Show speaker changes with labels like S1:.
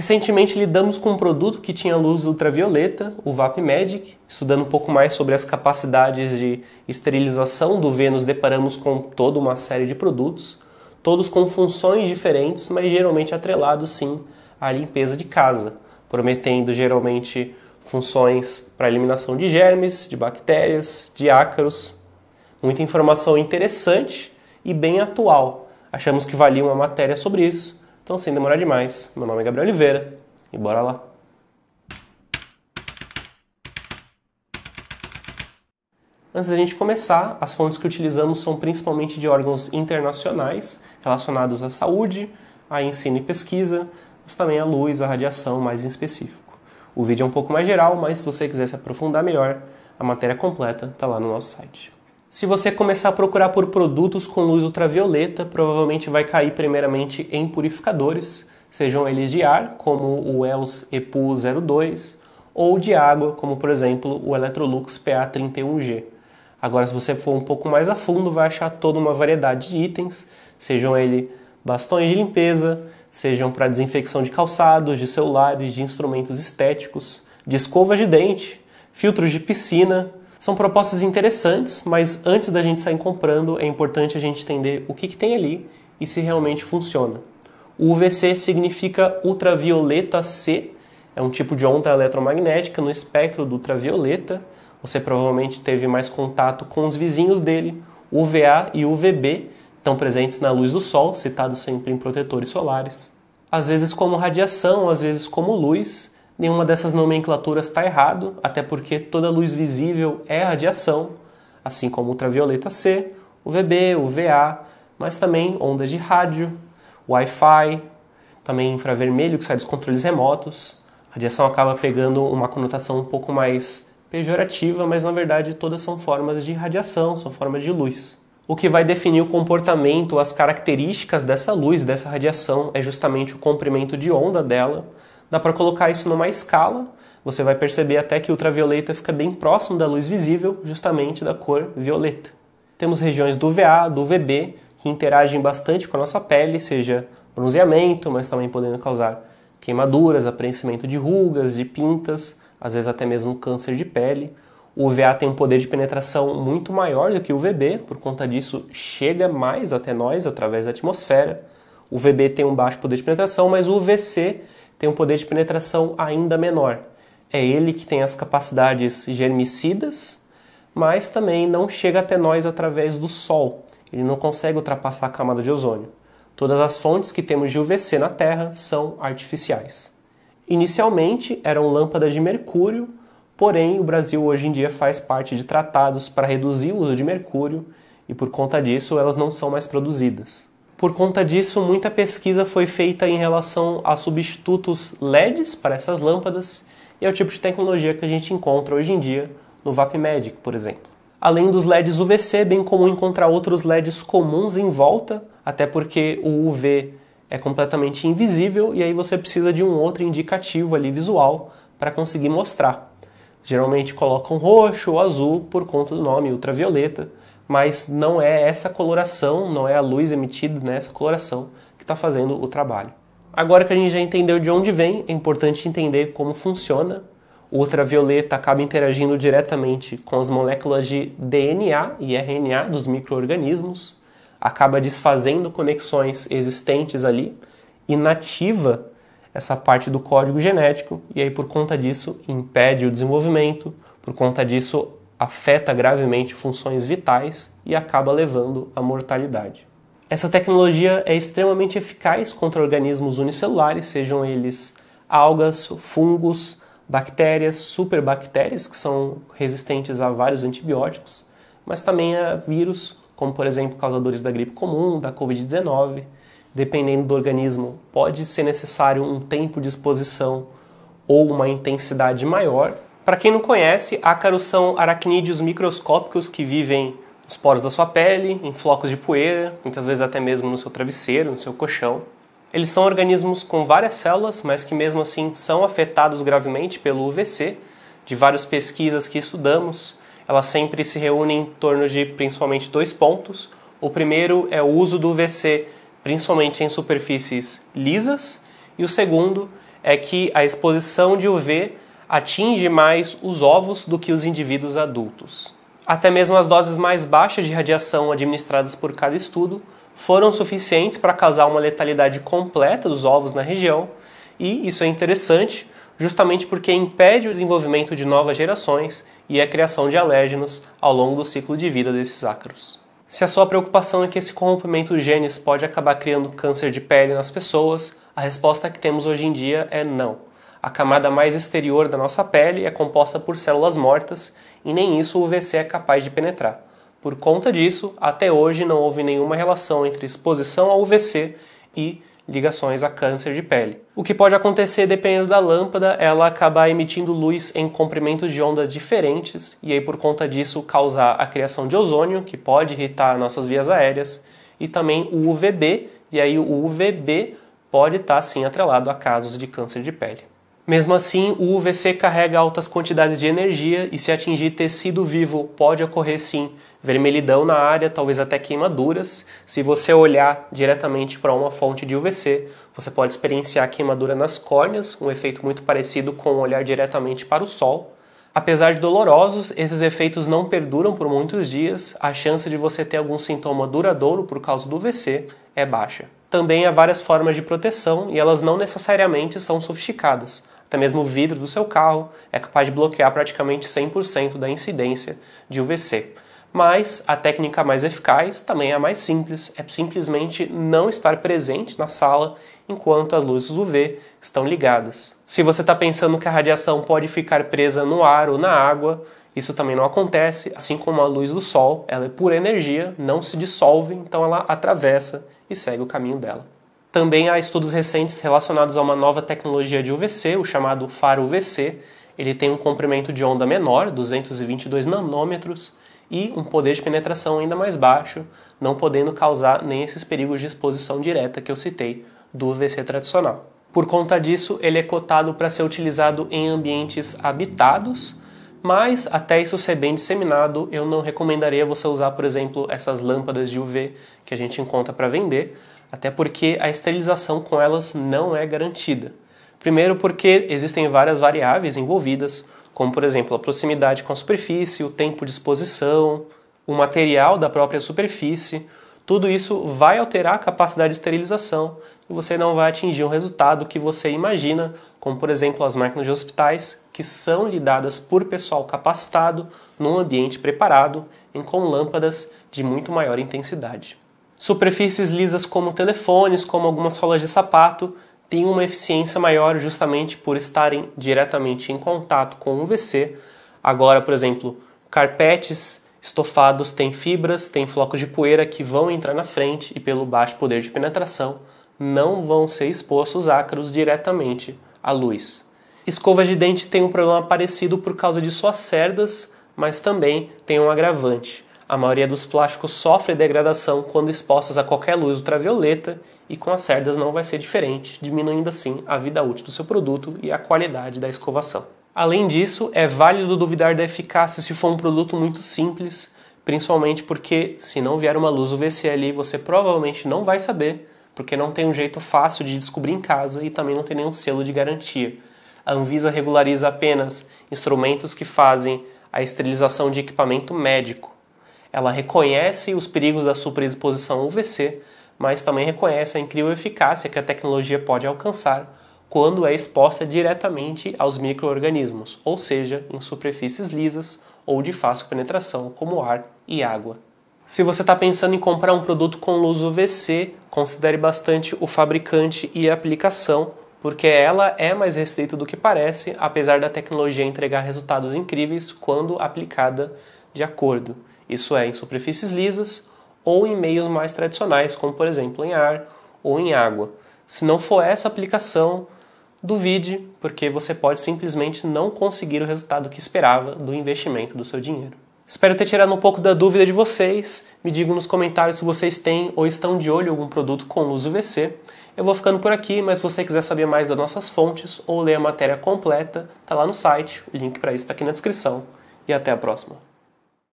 S1: Recentemente lidamos com um produto que tinha luz ultravioleta, o VAP Estudando um pouco mais sobre as capacidades de esterilização do V, nos deparamos com toda uma série de produtos, todos com funções diferentes, mas geralmente atrelados sim à limpeza de casa, prometendo geralmente funções para eliminação de germes, de bactérias, de ácaros. Muita informação interessante e bem atual. Achamos que valia uma matéria sobre isso então, sem demorar demais, meu nome é Gabriel Oliveira e bora lá! Antes da gente começar, as fontes que utilizamos são principalmente de órgãos internacionais relacionados à saúde, a ensino e pesquisa, mas também à luz, à radiação mais em específico. O vídeo é um pouco mais geral, mas se você quiser se aprofundar melhor, a matéria completa está lá no nosso site. Se você começar a procurar por produtos com luz ultravioleta, provavelmente vai cair primeiramente em purificadores, sejam eles de ar, como o ELS EPU 02, ou de água, como por exemplo o Electrolux PA31G. Agora, se você for um pouco mais a fundo, vai achar toda uma variedade de itens, sejam eles bastões de limpeza, sejam para desinfecção de calçados, de celulares, de instrumentos estéticos, de escovas de dente, filtros de piscina, são propostas interessantes, mas antes da gente sair comprando, é importante a gente entender o que, que tem ali e se realmente funciona. O UVC significa ultravioleta C, é um tipo de onda eletromagnética no espectro do ultravioleta. Você provavelmente teve mais contato com os vizinhos dele. UVA e UVB estão presentes na luz do sol, citados sempre em protetores solares. Às vezes como radiação, às vezes como luz, Nenhuma dessas nomenclaturas está errado, até porque toda luz visível é radiação, assim como ultravioleta C, UVB, UVA, mas também ondas de rádio, Wi-Fi, também infravermelho que sai dos controles remotos. A radiação acaba pegando uma conotação um pouco mais pejorativa, mas na verdade todas são formas de radiação, são formas de luz. O que vai definir o comportamento, as características dessa luz, dessa radiação, é justamente o comprimento de onda dela Dá para colocar isso numa escala, você vai perceber até que ultravioleta fica bem próximo da luz visível, justamente da cor violeta. Temos regiões do VA, do VB que interagem bastante com a nossa pele, seja bronzeamento, mas também podendo causar queimaduras, aparecimento de rugas, de pintas, às vezes até mesmo câncer de pele. O VA tem um poder de penetração muito maior do que o VB, por conta disso chega mais até nós através da atmosfera. O VB tem um baixo poder de penetração, mas o VC tem um poder de penetração ainda menor. É ele que tem as capacidades germicidas, mas também não chega até nós através do Sol. Ele não consegue ultrapassar a camada de ozônio. Todas as fontes que temos de UVC na Terra são artificiais. Inicialmente eram lâmpadas de mercúrio, porém o Brasil hoje em dia faz parte de tratados para reduzir o uso de mercúrio e por conta disso elas não são mais produzidas. Por conta disso, muita pesquisa foi feita em relação a substitutos LEDs para essas lâmpadas e ao tipo de tecnologia que a gente encontra hoje em dia no medic, por exemplo. Além dos LEDs UVC, é bem comum encontrar outros LEDs comuns em volta, até porque o UV é completamente invisível e aí você precisa de um outro indicativo ali visual para conseguir mostrar. Geralmente colocam roxo ou azul por conta do nome ultravioleta, mas não é essa coloração, não é a luz emitida nessa né, coloração que está fazendo o trabalho. Agora que a gente já entendeu de onde vem, é importante entender como funciona. O ultravioleta acaba interagindo diretamente com as moléculas de DNA e RNA dos microorganismos, acaba desfazendo conexões existentes ali, inativa essa parte do código genético e aí por conta disso impede o desenvolvimento, por conta disso afeta gravemente funções vitais e acaba levando à mortalidade. Essa tecnologia é extremamente eficaz contra organismos unicelulares, sejam eles algas, fungos, bactérias, superbactérias, que são resistentes a vários antibióticos, mas também a vírus, como por exemplo causadores da gripe comum, da Covid-19. Dependendo do organismo, pode ser necessário um tempo de exposição ou uma intensidade maior para quem não conhece, ácaros são aracnídeos microscópicos que vivem nos poros da sua pele, em flocos de poeira, muitas vezes até mesmo no seu travesseiro, no seu colchão. Eles são organismos com várias células, mas que mesmo assim são afetados gravemente pelo UVC. De várias pesquisas que estudamos, elas sempre se reúnem em torno de principalmente dois pontos. O primeiro é o uso do UVC principalmente em superfícies lisas, e o segundo é que a exposição de UV atinge mais os ovos do que os indivíduos adultos. Até mesmo as doses mais baixas de radiação administradas por cada estudo foram suficientes para causar uma letalidade completa dos ovos na região, e isso é interessante justamente porque impede o desenvolvimento de novas gerações e a criação de alérgenos ao longo do ciclo de vida desses ácaros. Se a sua preocupação é que esse corrompimento de genes pode acabar criando câncer de pele nas pessoas, a resposta que temos hoje em dia é não. A camada mais exterior da nossa pele é composta por células mortas e nem isso o UVC é capaz de penetrar. Por conta disso, até hoje não houve nenhuma relação entre exposição ao UVC e ligações a câncer de pele. O que pode acontecer dependendo da lâmpada, ela acabar emitindo luz em comprimentos de onda diferentes e aí por conta disso causar a criação de ozônio, que pode irritar nossas vias aéreas, e também o UVB, e aí o UVB pode estar tá, sim atrelado a casos de câncer de pele. Mesmo assim, o UVC carrega altas quantidades de energia e se atingir tecido vivo pode ocorrer sim vermelhidão na área, talvez até queimaduras. Se você olhar diretamente para uma fonte de UVC, você pode experienciar queimadura nas córneas, um efeito muito parecido com olhar diretamente para o sol. Apesar de dolorosos, esses efeitos não perduram por muitos dias, a chance de você ter algum sintoma duradouro por causa do UVC é baixa. Também há várias formas de proteção e elas não necessariamente são sofisticadas até mesmo o vidro do seu carro é capaz de bloquear praticamente 100% da incidência de UVC. Mas a técnica mais eficaz também é a mais simples, é simplesmente não estar presente na sala enquanto as luzes UV estão ligadas. Se você está pensando que a radiação pode ficar presa no ar ou na água, isso também não acontece, assim como a luz do sol, ela é pura energia, não se dissolve, então ela atravessa e segue o caminho dela. Também há estudos recentes relacionados a uma nova tecnologia de UVC, o chamado far UVC. Ele tem um comprimento de onda menor, 222 nanômetros, e um poder de penetração ainda mais baixo, não podendo causar nem esses perigos de exposição direta que eu citei do UVC tradicional. Por conta disso, ele é cotado para ser utilizado em ambientes habitados, mas até isso ser bem disseminado, eu não recomendaria você usar, por exemplo, essas lâmpadas de UV que a gente encontra para vender, até porque a esterilização com elas não é garantida. Primeiro, porque existem várias variáveis envolvidas, como por exemplo a proximidade com a superfície, o tempo de exposição, o material da própria superfície. Tudo isso vai alterar a capacidade de esterilização e você não vai atingir o resultado que você imagina, como por exemplo as máquinas de hospitais, que são lidadas por pessoal capacitado num ambiente preparado, e com lâmpadas de muito maior intensidade. Superfícies lisas como telefones, como algumas folhas de sapato, têm uma eficiência maior justamente por estarem diretamente em contato com o UVC. Agora, por exemplo, carpetes estofados têm fibras, têm flocos de poeira que vão entrar na frente e pelo baixo poder de penetração não vão ser expostos ácaros diretamente à luz. Escovas de dente têm um problema parecido por causa de suas cerdas, mas também tem um agravante. A maioria dos plásticos sofre degradação quando expostas a qualquer luz ultravioleta e com as cerdas não vai ser diferente, diminuindo assim a vida útil do seu produto e a qualidade da escovação. Além disso, é válido duvidar da eficácia se for um produto muito simples, principalmente porque se não vier uma luz UVC ali, você provavelmente não vai saber, porque não tem um jeito fácil de descobrir em casa e também não tem nenhum selo de garantia. A Anvisa regulariza apenas instrumentos que fazem a esterilização de equipamento médico ela reconhece os perigos da superexposição UVC, mas também reconhece a incrível eficácia que a tecnologia pode alcançar quando é exposta diretamente aos microorganismos, ou seja, em superfícies lisas ou de fácil penetração, como ar e água. Se você está pensando em comprar um produto com luz UVC, considere bastante o fabricante e a aplicação, porque ela é mais restrita do que parece, apesar da tecnologia entregar resultados incríveis quando aplicada de acordo isso é, em superfícies lisas ou em meios mais tradicionais, como por exemplo em ar ou em água. Se não for essa aplicação, duvide, porque você pode simplesmente não conseguir o resultado que esperava do investimento do seu dinheiro. Espero ter tirado um pouco da dúvida de vocês. Me digam nos comentários se vocês têm ou estão de olho em algum produto com luz UVC. Eu vou ficando por aqui, mas se você quiser saber mais das nossas fontes ou ler a matéria completa, tá lá no site, o link para isso está aqui na descrição. E até a próxima.